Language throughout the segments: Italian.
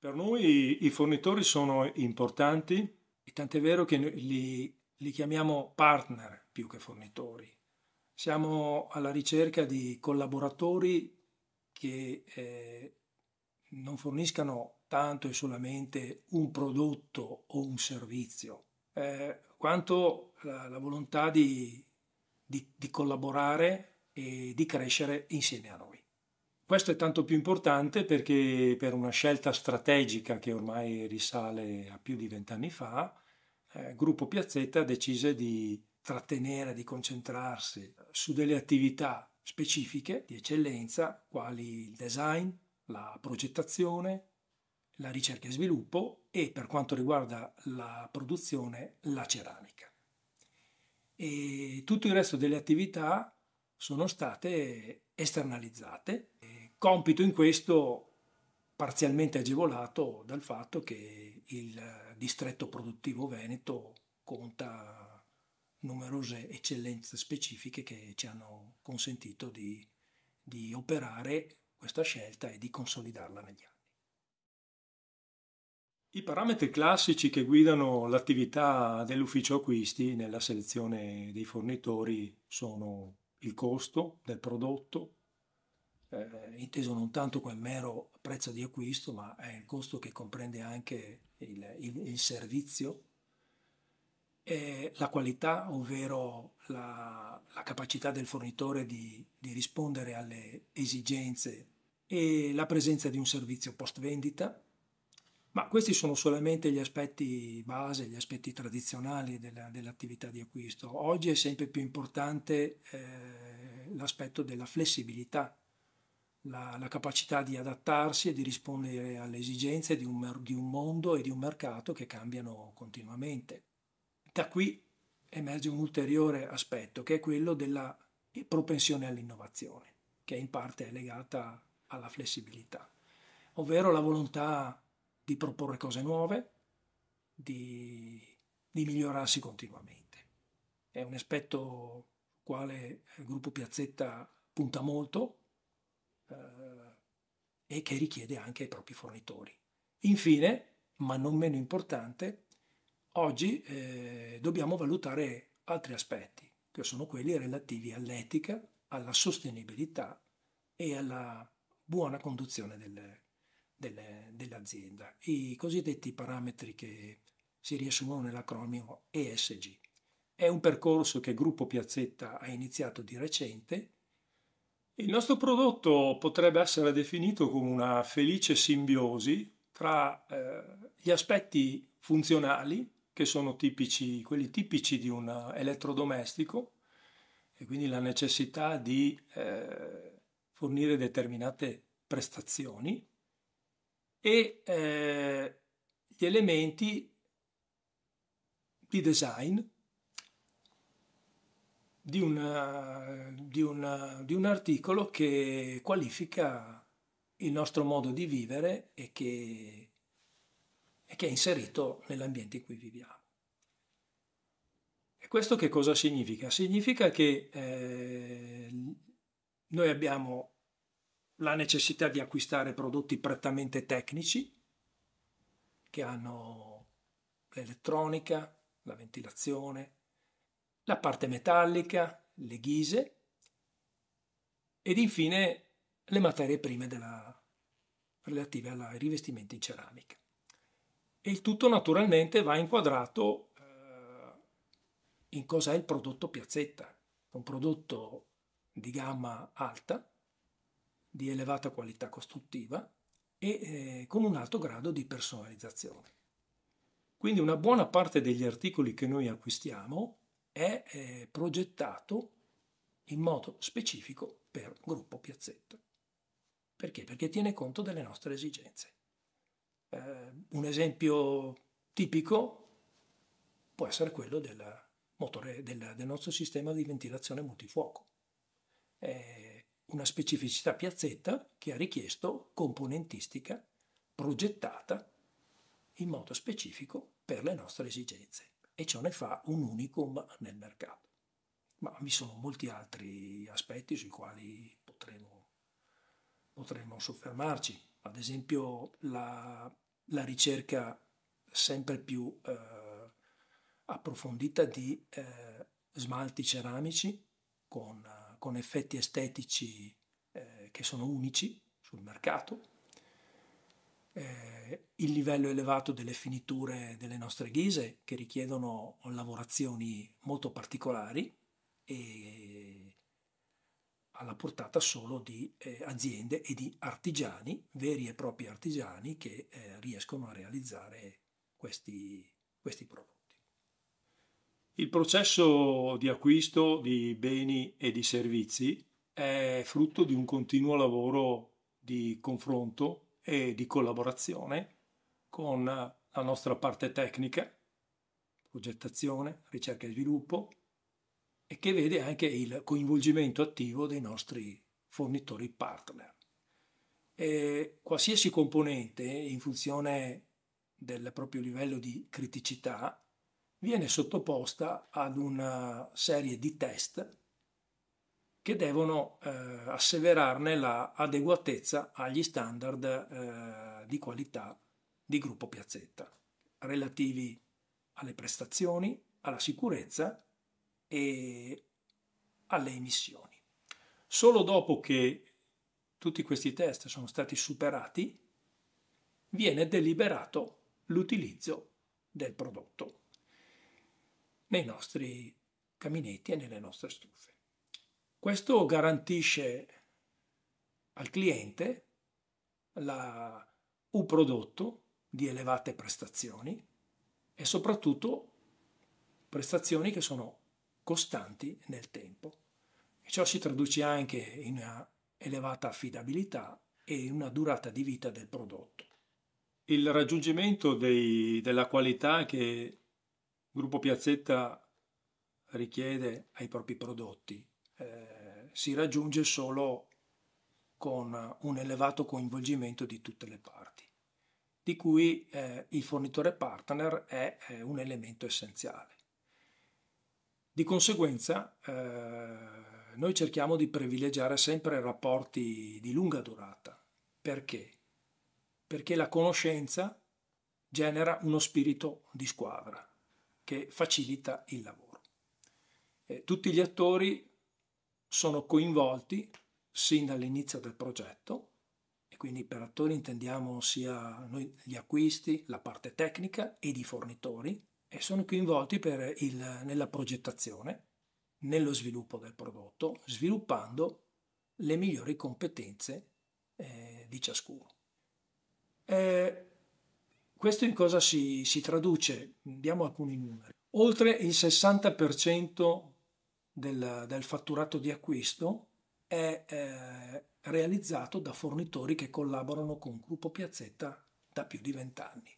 Per noi i fornitori sono importanti e tant'è vero che li, li chiamiamo partner più che fornitori. Siamo alla ricerca di collaboratori che eh, non forniscano tanto e solamente un prodotto o un servizio, eh, quanto la, la volontà di, di, di collaborare e di crescere insieme a noi. Questo è tanto più importante perché per una scelta strategica che ormai risale a più di vent'anni fa, eh, Gruppo Piazzetta decise di trattenere, di concentrarsi su delle attività specifiche di eccellenza, quali il design, la progettazione, la ricerca e sviluppo e per quanto riguarda la produzione, la ceramica. E tutto il resto delle attività sono state esternalizzate compito in questo parzialmente agevolato dal fatto che il distretto produttivo veneto conta numerose eccellenze specifiche che ci hanno consentito di, di operare questa scelta e di consolidarla negli anni. I parametri classici che guidano l'attività dell'ufficio acquisti nella selezione dei fornitori sono il costo del prodotto, eh, inteso non tanto come mero prezzo di acquisto, ma è il costo che comprende anche il, il, il servizio, e la qualità, ovvero la, la capacità del fornitore di, di rispondere alle esigenze e la presenza di un servizio post vendita, ma questi sono solamente gli aspetti base, gli aspetti tradizionali della, dell'attività di acquisto. Oggi è sempre più importante eh, l'aspetto della flessibilità la, la, capacità di adattarsi e di rispondere alle esigenze di un, di un mondo e di un mercato che cambiano continuamente. Da qui emerge un ulteriore aspetto che è quello della propensione all'innovazione, che in parte è legata alla flessibilità, ovvero la volontà di proporre cose nuove, di, di migliorarsi continuamente. È un aspetto quale il gruppo Piazzetta punta molto eh, e che richiede anche ai propri fornitori. Infine, ma non meno importante, oggi eh, dobbiamo valutare altri aspetti, che sono quelli relativi all'etica, alla sostenibilità e alla buona conduzione delle, delle, dell'azienda, i cosiddetti parametri che si riassumono nell'acronimo ESG. È un percorso che Gruppo Piazzetta ha iniziato di recente il nostro prodotto potrebbe essere definito come una felice simbiosi tra eh, gli aspetti funzionali, che sono tipici, quelli tipici di un elettrodomestico, e quindi la necessità di eh, fornire determinate prestazioni, e eh, gli elementi di design, di, una, eh, di, una, eh, di un articolo che qualifica il nostro modo di vivere e che, e che è inserito nell'ambiente in cui viviamo. E questo che cosa significa? Significa che eh, noi abbiamo la necessità di acquistare prodotti prettamente tecnici che hanno l'elettronica, la ventilazione, la parte metallica, le ghise ed infine le materie prime della, relative ai rivestimenti in ceramica. E il tutto naturalmente va inquadrato eh, in cos'è il prodotto piazzetta, un prodotto di gamma alta, di elevata qualità costruttiva e eh, con un alto grado di personalizzazione. Quindi una buona parte degli articoli che noi acquistiamo è eh, progettato in modo specifico per gruppo piazzetta. Perché? Perché tiene conto delle nostre esigenze. Eh, un esempio tipico può essere quello del, motore, del, del nostro sistema di ventilazione multifuoco. È una specificità piazzetta che ha richiesto componentistica progettata in modo specifico per le nostre esigenze e ciò ne fa un unicum nel mercato. Ma vi sono molti altri aspetti sui quali potremo, potremo soffermarci, ad esempio la, la ricerca sempre più eh, approfondita di eh, smalti ceramici con, con effetti estetici eh, che sono unici sul mercato, eh, il livello elevato delle finiture delle nostre ghise che richiedono lavorazioni molto particolari e alla portata solo di eh, aziende e di artigiani, veri e propri artigiani che eh, riescono a realizzare questi, questi prodotti. Il processo di acquisto di beni e di servizi è frutto di un continuo lavoro di confronto e di collaborazione con la nostra parte tecnica, progettazione, ricerca e sviluppo, e che vede anche il coinvolgimento attivo dei nostri fornitori partner. E qualsiasi componente, in funzione del proprio livello di criticità, viene sottoposta ad una serie di test che devono eh, asseverarne la adeguatezza agli standard eh, di qualità di gruppo piazzetta, relativi alle prestazioni, alla sicurezza e alle emissioni. Solo dopo che tutti questi test sono stati superati, viene deliberato l'utilizzo del prodotto nei nostri caminetti e nelle nostre stufe. Questo garantisce al cliente la, un prodotto di elevate prestazioni e soprattutto prestazioni che sono costanti nel tempo. E ciò si traduce anche in una elevata affidabilità e una durata di vita del prodotto. Il raggiungimento dei, della qualità che Gruppo Piazzetta richiede ai propri prodotti si raggiunge solo con un elevato coinvolgimento di tutte le parti, di cui eh, il fornitore partner è, è, un elemento essenziale. Di conseguenza eh, noi cerchiamo di privilegiare sempre rapporti di lunga durata. Perché? Perché la conoscenza genera uno spirito di squadra che facilita il lavoro. Eh, tutti gli attori sono coinvolti sin dall'inizio del progetto e quindi per attori intendiamo sia noi gli acquisti, la parte tecnica ed i fornitori e sono coinvolti il, nella progettazione, nello sviluppo del prodotto, sviluppando le migliori competenze eh, di ciascuno. Eh, questo in cosa si, si traduce? Diamo alcuni numeri. Oltre il 60% del, del fatturato di acquisto è eh, realizzato da fornitori che collaborano con Gruppo Piazzetta da più di vent'anni.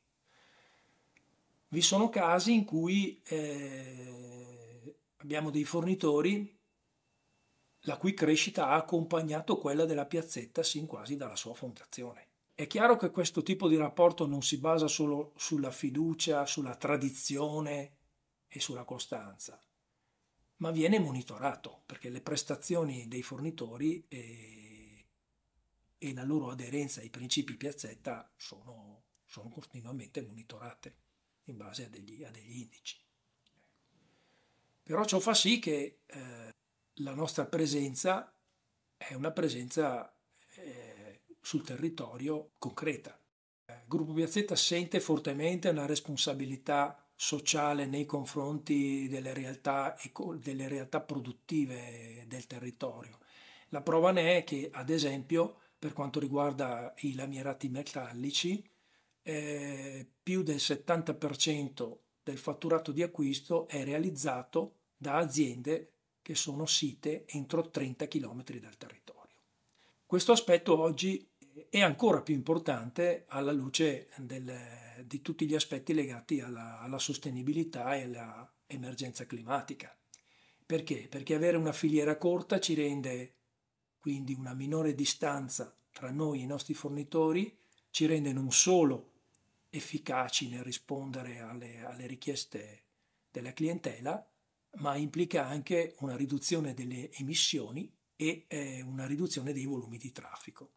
Vi sono casi in cui eh, abbiamo dei fornitori la cui crescita ha accompagnato quella della piazzetta sin quasi dalla sua fondazione. È chiaro che questo tipo di rapporto non si basa solo sulla fiducia, sulla tradizione e sulla costanza, ma viene monitorato perché le prestazioni dei fornitori e, eh, e la loro aderenza ai principi piazzetta sono, sono continuamente monitorate in base a degli, a degli, indici. Però ciò fa sì che eh, la nostra presenza è una presenza eh, sul territorio concreta. Il eh, gruppo Piazzetta sente fortemente una responsabilità sociale nei confronti delle realtà, delle realtà produttive del territorio. La prova ne è che, ad esempio, per quanto riguarda i lamierati metallici, eh, più del 70% del fatturato di acquisto è realizzato da aziende che sono site entro 30 km dal territorio. Questo aspetto oggi e ancora più importante alla luce del, di tutti gli aspetti legati alla, alla sostenibilità e all'emergenza climatica. Perché? Perché avere una filiera corta ci rende quindi una minore distanza tra noi e i nostri fornitori, ci rende non solo efficaci nel rispondere alle, alle richieste della clientela, ma implica anche una riduzione delle emissioni e eh, una riduzione dei volumi di traffico.